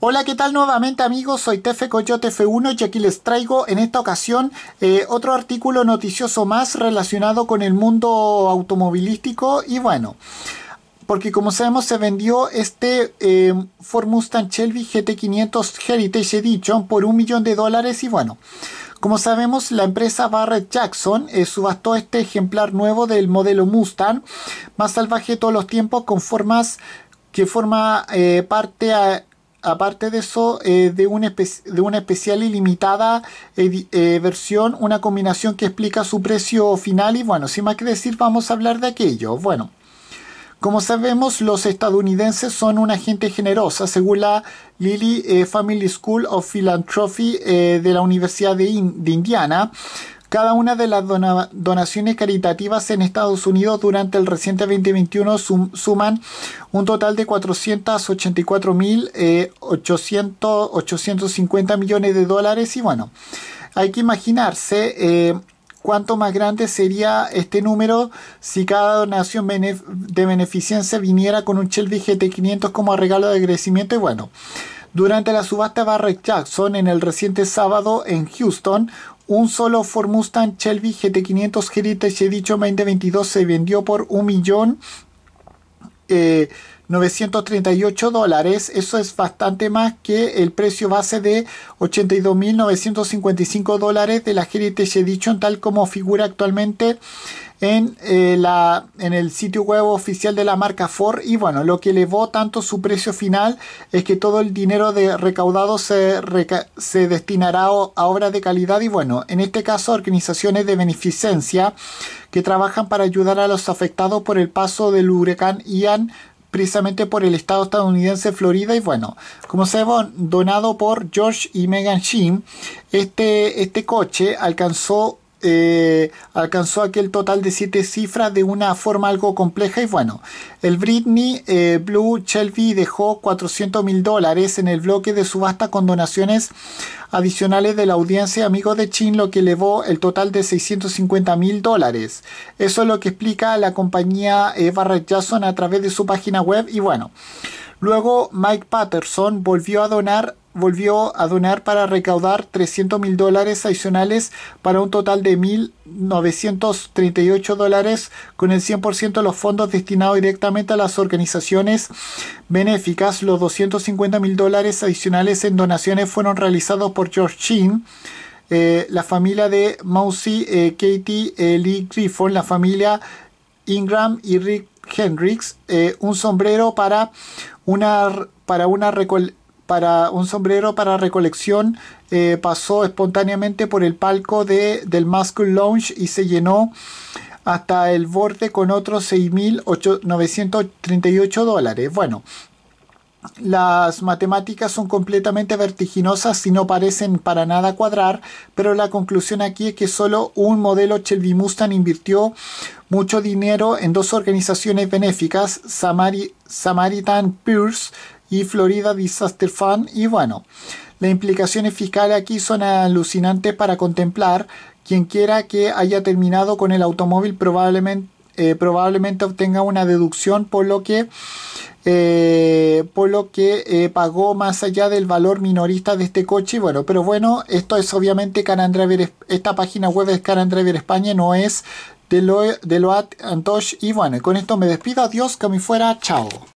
Hola, ¿qué tal nuevamente amigos? Soy Tefe Coyote F1 y aquí les traigo en esta ocasión eh, otro artículo noticioso más relacionado con el mundo automovilístico y bueno porque como sabemos se vendió este eh, Ford Mustang Shelby GT500 Heritage Edition por un millón de dólares y bueno, como sabemos la empresa Barrett Jackson eh, subastó este ejemplar nuevo del modelo Mustang más salvaje de todos los tiempos con formas que forma parte a, aparte de eso, eh, de, una especial y limitada eh, versión, una combinación que explica su precio final y bueno, sin más que decir, vamos a hablar de aquello. Bueno, como sabemos, los estadounidenses son una gente generosa, según la Lilly eh, Family School of Philanthropy de la Universidad de Indiana cada una de las donaciones caritativas en Estados Unidos durante el reciente 2021 suman un total de 484.850 eh, millones de dólares y bueno, hay que imaginarse... Eh, cuánto más grande sería este número si cada donación de beneficencia viniera con un Shelby GT500 como regalo de agradecimiento y bueno. Durante la subasta Barrett Jackson en el reciente sábado en Houston, un solo Ford Mustang Shelby GT500 Heritage Edition 2022 se vendió por 1.938 eh, dólares. Eso es bastante más que el precio base de 82.955 dólares de la Heritage Edition tal como figura actualmente en, eh, la, en el sitio web oficial de la marca Ford y bueno, lo que elevó tanto su precio final es que todo el dinero de recaudado se, destinará a obras de calidad y bueno, en este caso organizaciones de beneficencia que trabajan para ayudar a los afectados por el paso del huracán Ian precisamente por el estado estadounidense Florida y bueno, como se ha donado por George y Megan Sheen, este, este coche alcanzó eh, alcanzó aquel total de siete cifras de una forma algo compleja y bueno, el Britney eh, Blue Shelby dejó 400 mil dólares en el bloque de subasta con donaciones adicionales de la audiencia amigos de Chin, lo que elevó el total de 650 mil dólares. Eso es lo que explica la compañía Eva eh, Barrett Jackson a través de su página web y bueno. Luego Mike Patterson volvió a donar volvió a donar para recaudar 300 mil dólares adicionales para un total de 1.938 dólares con el 100% de los fondos destinados directamente a las organizaciones benéficas. Los 250 mil dólares adicionales en donaciones fueron realizados por George Chin. Eh, la familia de Mousy, eh, Katie eh, Lee Griffin, la familia Ingram y Rick Hendricks, un sombrero para una, para una recolección para un sombrero para recolección eh, pasó espontáneamente por el palco de, del Muscle Lounge y se llenó hasta el borde con otros 6.938 dólares. Bueno, las matemáticas son completamente vertiginosas y no parecen para nada cuadrar, pero la conclusión aquí es que solo un modelo Shelby Mustang invirtió mucho dinero en dos organizaciones benéficas, Samari Samaritan Pierce y Florida Disaster Fund. Y bueno, las implicaciones fiscales aquí son alucinantes para contemplar. Quien quiera que haya terminado con el automóvil probablemente, eh, probablemente obtenga una deducción por lo que, eh, por lo que eh, pagó más allá del valor minorista de este coche. Bueno, pero bueno, esto es obviamente Carandriver, esta página web es Carandriver España, no es de, lo, de lo Antosh. Y bueno, con esto me despido. Adiós, que me fuera. Chao.